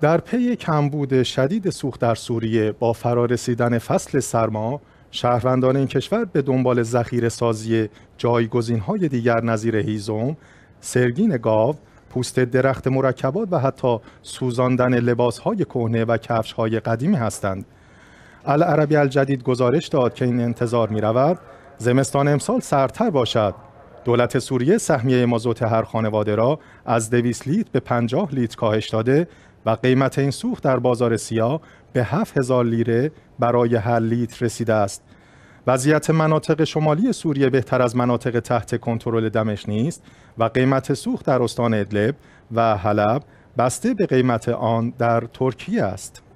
در پی کمبود شدید سوخت در سوریه با فرارسیدن فصل سرما شهروندان این کشور به دنبال ذخیره سازی جایگزین های دیگر نظیر هیزم، سرگین گاو، پوست درخت مرکبات و حتی سوزاندن لباس های کهنه و کفش های قدیمی هستند. العربی الجدید گزارش داد که این انتظار می رود زمستان امسال سرتر باشد. دولت سوریه سهمیه مازوت هر خانواده را از دویس لیتر به پنجاه لیتر کاهش داده و قیمت این سوخت در بازار سیاه به 7000 لیره برای هر لیتر رسیده است. وضعیت مناطق شمالی سوریه بهتر از مناطق تحت کنترل دمشق نیست و قیمت سوخت در استان ادلب و حلب بسته به قیمت آن در ترکیه است.